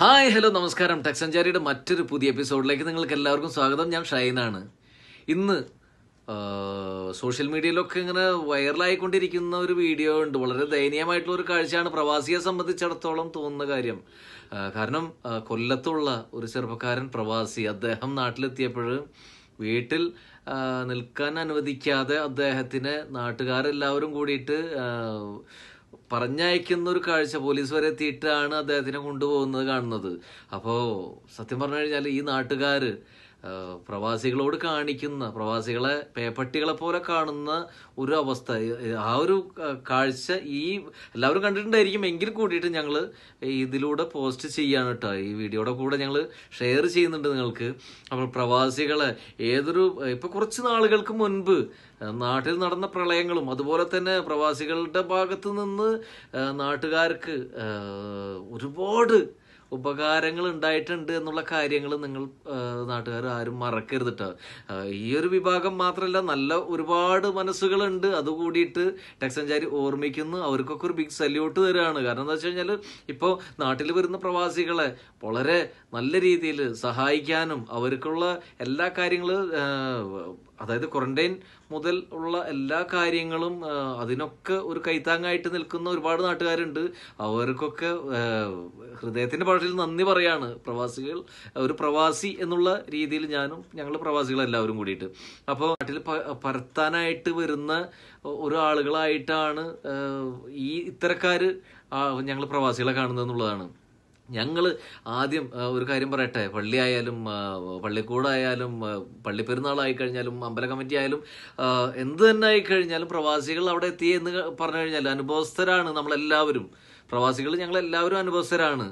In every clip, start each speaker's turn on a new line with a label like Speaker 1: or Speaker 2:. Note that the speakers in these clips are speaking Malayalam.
Speaker 1: ഹായ് ഹലോ നമസ്കാരം ടെക് സഞ്ചാരിയുടെ മറ്റൊരു പുതിയ എപ്പിസോഡിലേക്ക് നിങ്ങൾക്ക് എല്ലാവർക്കും സ്വാഗതം ഞാൻ ഷൈനാണ് ഇന്ന് സോഷ്യൽ മീഡിയയിലൊക്കെ ഇങ്ങനെ വൈറലായിക്കൊണ്ടിരിക്കുന്ന ഒരു വീഡിയോ ഉണ്ട് വളരെ ദയനീയമായിട്ടുള്ള ഒരു കാഴ്ചയാണ് പ്രവാസിയെ സംബന്ധിച്ചിടത്തോളം തോന്നുന്ന കാര്യം കാരണം കൊല്ലത്തുള്ള ഒരു ചെറുപ്പക്കാരൻ പ്രവാസി അദ്ദേഹം നാട്ടിലെത്തിയപ്പോൾ വീട്ടിൽ നിൽക്കാൻ അനുവദിക്കാതെ അദ്ദേഹത്തിന് നാട്ടുകാരെല്ലാവരും കൂടിയിട്ട് പറഞ്ഞയക്കുന്ന ഒരു കാഴ്ച പോലീസ് വരെ എത്തിയിട്ടാണ് അദ്ദേഹത്തിനെ കൊണ്ടുപോകുന്നത് കാണുന്നത് അപ്പോൾ സത്യം പറഞ്ഞു കഴിഞ്ഞാൽ ഈ നാട്ടുകാര് പ്രവാസികളോട് കാണിക്കുന്ന പ്രവാസികളെ പേപ്പട്ടികളെ പോലെ കാണുന്ന ഒരു അവസ്ഥ ആ ഒരു കാഴ്ച ഈ എല്ലാവരും കണ്ടിട്ടുണ്ടായിരിക്കും എങ്കിൽ കൂടിയിട്ട് ഞങ്ങൾ ഇതിലൂടെ പോസ്റ്റ് ചെയ്യാണ് കേട്ടോ ഈ വീഡിയോയുടെ കൂടെ ഞങ്ങൾ ഷെയർ ചെയ്യുന്നുണ്ട് നിങ്ങൾക്ക് അപ്പോൾ പ്രവാസികളെ ഏതൊരു ഇപ്പോൾ കുറച്ച് നാളുകൾക്ക് മുൻപ് നാട്ടിൽ നടന്ന പ്രളയങ്ങളും അതുപോലെ തന്നെ പ്രവാസികളുടെ ഭാഗത്ത് നിന്ന് നാട്ടുകാർക്ക് ഒരുപാട് ഉപകാരങ്ങൾ ഉണ്ടായിട്ടുണ്ട് എന്നുള്ള കാര്യങ്ങൾ നിങ്ങൾ നാട്ടുകാർ ആരും മറക്കരുതിട്ട ഈ ഒരു വിഭാഗം മാത്രമല്ല നല്ല ഒരുപാട് മനസ്സുകളുണ്ട് അതുകൂടിയിട്ട് ടെക്സ് ഓർമ്മിക്കുന്നു അവർക്കൊക്കെ ഒരു ബിഗ് സല്യൂട്ട് തരാണ് കാരണം എന്താ വെച്ച് കഴിഞ്ഞാൽ ഇപ്പോൾ നാട്ടിൽ വരുന്ന പ്രവാസികളെ വളരെ നല്ല രീതിയിൽ സഹായിക്കാനും അവർക്കുള്ള എല്ലാ കാര്യങ്ങളും അതായത് ക്വാറന്റൈൻ മുതൽ ഉള്ള എല്ലാ കാര്യങ്ങളും അതിനൊക്കെ ഒരു കൈത്താങ്ങായിട്ട് നിൽക്കുന്ന ഒരുപാട് നാട്ടുകാരുണ്ട് അവർക്കൊക്കെ ഹൃദയത്തിന്റെ ഭാഷയിൽ നന്ദി പറയാണ് പ്രവാസികൾ ഒരു പ്രവാസി എന്നുള്ള രീതിയിൽ ഞാനും ഞങ്ങൾ എല്ലാവരും കൂടിയിട്ട് അപ്പോൾ നാട്ടിൽ പരത്താനായിട്ട് വരുന്ന ഒരു ആളുകളായിട്ടാണ് ഈ ഇത്തരക്കാർ ഞങ്ങൾ പ്രവാസികളെ കാണുന്നത് എന്നുള്ളതാണ് ഞങ്ങൾ ആദ്യം ഒരു കാര്യം പറയട്ടെ പള്ളി ആയാലും പള്ളിക്കൂടായാലും പള്ളിപ്പെരുന്നാളായി കഴിഞ്ഞാലും അമ്പല കമ്മിറ്റി ആയാലും എന്ത് തന്നെ ആയി കഴിഞ്ഞാലും പ്രവാസികൾ അവിടെ എത്തി എന്ന് പറഞ്ഞു കഴിഞ്ഞാൽ അനുഭവസ്ഥരാണ് നമ്മളെല്ലാവരും പ്രവാസികൾ ഞങ്ങൾ എല്ലാവരും അനുഭവസ്ഥരാണ്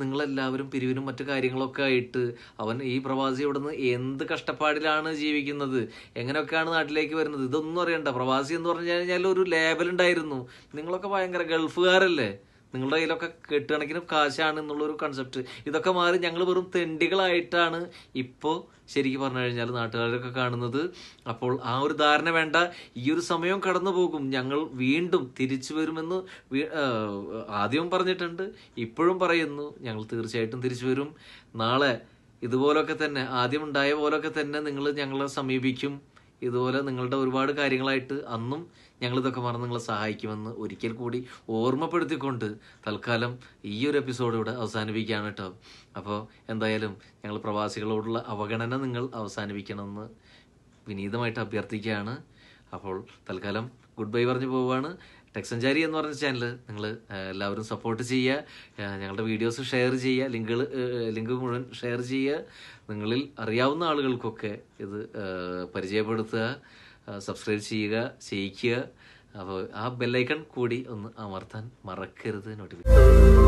Speaker 1: നിങ്ങളെല്ലാവരും പിരിവിനും മറ്റു കാര്യങ്ങളൊക്കെ ആയിട്ട് അവൻ ഈ പ്രവാസി നിന്ന് എന്ത് കഷ്ടപ്പാടിലാണ് ജീവിക്കുന്നത് എങ്ങനെയൊക്കെയാണ് നാട്ടിലേക്ക് വരുന്നത് ഇതൊന്നും അറിയണ്ട പ്രവാസി എന്ന് പറഞ്ഞു കഴിഞ്ഞാൽ ഒരു ലേബൽ ഉണ്ടായിരുന്നു നിങ്ങളൊക്കെ ഭയങ്കര ഗൾഫുകാരല്ലേ നിങ്ങളുടെ കയ്യിലൊക്കെ കെട്ടുകണക്കിന് കാശാണ് എന്നുള്ളൊരു കൺസെപ്റ്റ് ഇതൊക്കെ മാറി ഞങ്ങൾ വെറും തെണ്ടികളായിട്ടാണ് ഇപ്പോൾ ശരിക്കും പറഞ്ഞു കഴിഞ്ഞാൽ നാട്ടുകാരൊക്കെ കാണുന്നത് അപ്പോൾ ആ ഒരു ധാരണ വേണ്ട ഈ ഒരു സമയം കടന്നു പോകും ഞങ്ങൾ വീണ്ടും തിരിച്ചു വരുമെന്ന് ആദ്യവും പറഞ്ഞിട്ടുണ്ട് ഇപ്പോഴും പറയുന്നു ഞങ്ങൾ തീർച്ചയായിട്ടും തിരിച്ചു വരും നാളെ ഇതുപോലൊക്കെ തന്നെ ആദ്യം ഉണ്ടായ പോലൊക്കെ തന്നെ നിങ്ങൾ ഞങ്ങളെ സമീപിക്കും ഇതുപോലെ നിങ്ങളുടെ ഒരുപാട് കാര്യങ്ങളായിട്ട് അന്നും ഞങ്ങൾ ഇതൊക്കെ മറന്ന് നിങ്ങളെ സഹായിക്കുമെന്ന് ഒരിക്കൽ കൂടി ഓർമ്മപ്പെടുത്തിക്കൊണ്ട് തൽക്കാലം ഈ ഒരു എപ്പിസോഡ് ഇവിടെ അവസാനിപ്പിക്കുകയാണ് കേട്ടോ അപ്പോൾ എന്തായാലും ഞങ്ങൾ പ്രവാസികളോടുള്ള അവഗണന നിങ്ങൾ അവസാനിപ്പിക്കണമെന്ന് വിനീതമായിട്ട് അഭ്യർത്ഥിക്കുകയാണ് അപ്പോൾ തൽക്കാലം ഗുഡ് ബൈ പറഞ്ഞു പോവുകയാണ് ടെക് സഞ്ചാരി എന്ന് പറഞ്ഞ ചാനൽ നിങ്ങൾ എല്ലാവരും സപ്പോർട്ട് ചെയ്യുക ഞങ്ങളുടെ വീഡിയോസ് ഷെയർ ചെയ്യുക ലിങ്കുകൾ ലിങ്ക് മുഴുവൻ ഷെയർ ചെയ്യുക നിങ്ങളിൽ അറിയാവുന്ന ആളുകൾക്കൊക്കെ ഇത് പരിചയപ്പെടുത്തുക സബ്സ്ക്രൈബ് ചെയ്യുക ചെയ്യിക്കുക അപ്പോൾ ആ ബെല്ലൈക്കൺ കൂടി ഒന്ന് അമർത്താൻ മറക്കരുത് നോട്ടിഫിക്കേഷൻ